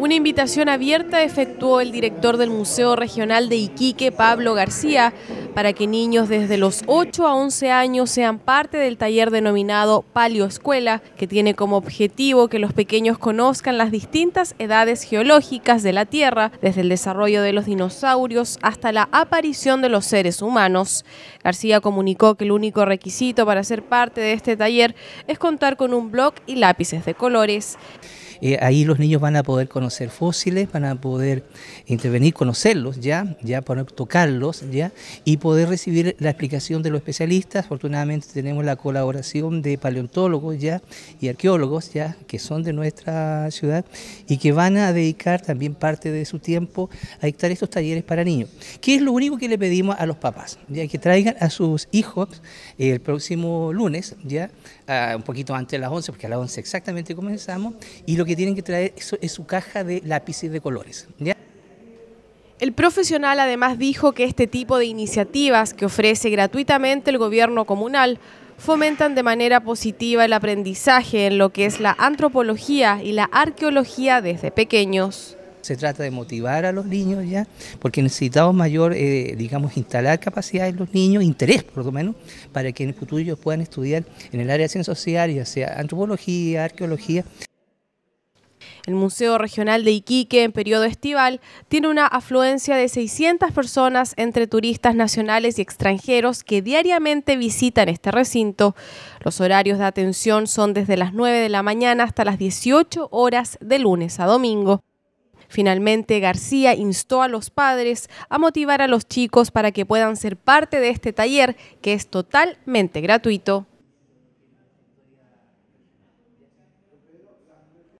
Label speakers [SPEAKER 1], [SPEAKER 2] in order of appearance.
[SPEAKER 1] Una invitación abierta efectuó el director del Museo Regional de Iquique, Pablo García, para que niños desde los 8 a 11 años sean parte del taller denominado Palio Escuela, que tiene como objetivo que los pequeños conozcan las distintas edades geológicas de la Tierra, desde el desarrollo de los dinosaurios hasta la aparición de los seres humanos. García comunicó que el único requisito para ser parte de este taller es contar con un blog y lápices de colores.
[SPEAKER 2] Eh, ahí los niños van a poder conocer fósiles, van a poder intervenir, conocerlos ya, ya poder tocarlos ya, y poder recibir la explicación de los especialistas. Afortunadamente tenemos la colaboración de paleontólogos ya y arqueólogos ya, que son de nuestra ciudad y que van a dedicar también parte de su tiempo a dictar estos talleres para niños, que es lo único que le pedimos a los papás, ya que traigan a sus hijos eh, el próximo lunes, ya, ah, un poquito antes de las 11, porque a las 11 exactamente comenzamos, y lo que que tienen que traer eso es su caja de lápices de colores.
[SPEAKER 1] El profesional además dijo que este tipo de iniciativas que ofrece gratuitamente el gobierno comunal fomentan de manera positiva el aprendizaje en lo que es la antropología y la arqueología desde pequeños.
[SPEAKER 2] Se trata de motivar a los niños ya, porque necesitamos mayor, eh, digamos, instalar capacidades en los niños, interés por lo menos, para que en el futuro ellos puedan estudiar en el área de ciencias sociales, ya sea antropología, arqueología.
[SPEAKER 1] El Museo Regional de Iquique, en periodo estival, tiene una afluencia de 600 personas entre turistas nacionales y extranjeros que diariamente visitan este recinto. Los horarios de atención son desde las 9 de la mañana hasta las 18 horas de lunes a domingo. Finalmente, García instó a los padres a motivar a los chicos para que puedan ser parte de este taller que es totalmente gratuito.